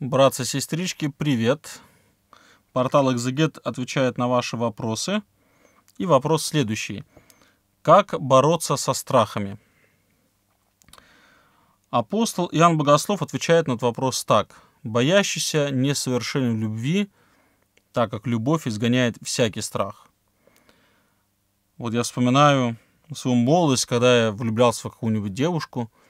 Братцы-сестрички, привет! Портал Экзегет отвечает на ваши вопросы. И вопрос следующий. Как бороться со страхами? Апостол Иоанн Богослов отвечает на этот вопрос так. Боящийся несовершенен в любви, так как любовь изгоняет всякий страх. Вот я вспоминаю свою молодость, когда я влюблялся в какую-нибудь девушку –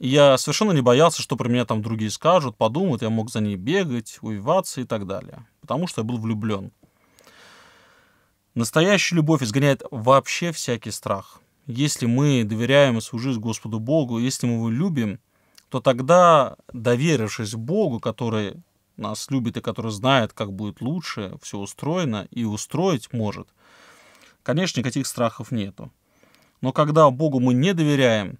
я совершенно не боялся, что про меня там другие скажут, подумают, я мог за ней бегать, увиваться и так далее. Потому что я был влюблен. Настоящая любовь изгоняет вообще всякий страх. Если мы доверяем и служим Господу Богу, если мы его любим, то тогда, доверившись Богу, который нас любит и который знает, как будет лучше, все устроено и устроить может, конечно, никаких страхов нету. Но когда Богу мы не доверяем,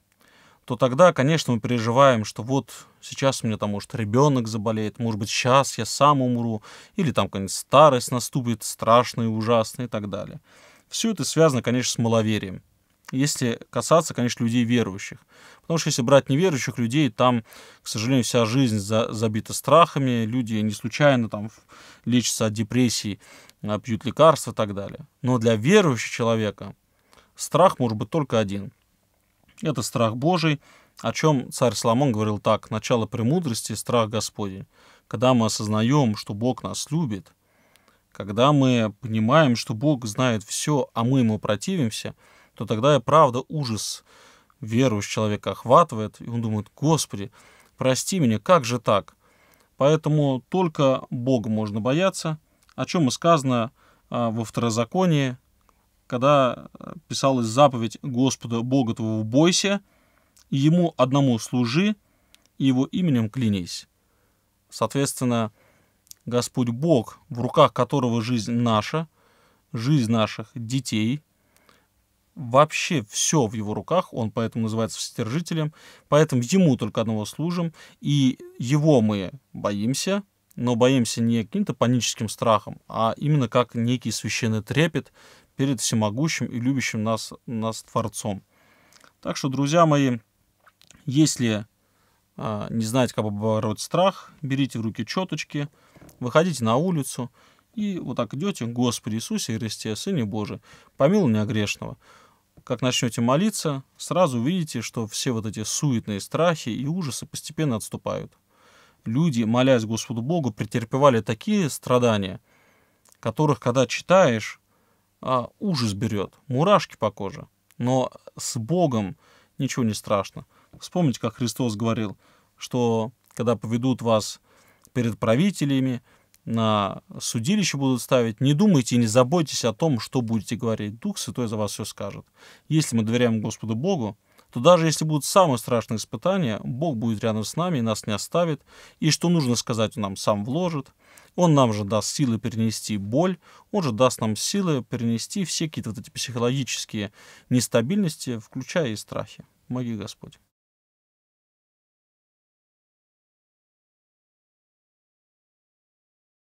то тогда, конечно, мы переживаем, что вот сейчас у меня там, может, ребенок заболеет, может быть, сейчас я сам умру, или там, конечно, старость наступит страшная ужасная и так далее. Все это связано, конечно, с маловерием. Если касаться, конечно, людей верующих. Потому что если брать неверующих людей, там, к сожалению, вся жизнь за, забита страхами, люди не случайно там лечатся от депрессии, а пьют лекарства и так далее. Но для верующего человека страх может быть только один – это страх Божий, о чем царь Соломон говорил так, начало премудрости – страх Господень. Когда мы осознаем, что Бог нас любит, когда мы понимаем, что Бог знает все, а мы ему противимся, то тогда и правда ужас веру человека охватывает, и он думает, «Господи, прости меня, как же так?» Поэтому только Бога можно бояться, о чем и сказано а, во Второзаконии, когда э, писалась заповедь Господа Бога твоего в бойся, ему одному служи, и его именем клянись. Соответственно, Господь Бог, в руках которого жизнь наша, жизнь наших детей, вообще все в его руках, он поэтому называется вседержителем, поэтому ему только одного служим, и его мы боимся, но боимся не каким-то паническим страхом, а именно как некий священный трепет перед всемогущим и любящим нас, нас Творцом. Так что, друзья мои, если э, не знаете, как побороть страх, берите в руки четочки, выходите на улицу и вот так идете, Господи Иисусе Христе, Сыне Божий, помилуй меня грешного. Как начнете молиться, сразу увидите, что все вот эти суетные страхи и ужасы постепенно отступают. Люди, молясь Господу Богу, претерпевали такие страдания, которых, когда читаешь, а, ужас берет, мурашки по коже. Но с Богом ничего не страшно. Вспомните, как Христос говорил, что когда поведут вас перед правителями, на судилище будут ставить, не думайте и не заботьтесь о том, что будете говорить. Дух Святой за вас все скажет. Если мы доверяем Господу Богу, то даже если будут самые страшные испытания, Бог будет рядом с нами и нас не оставит, и что нужно сказать, Он нам сам вложит. Он нам же даст силы перенести боль, он же даст нам силы перенести все какие-то вот эти психологические нестабильности, включая и страхи. Помоги Господь.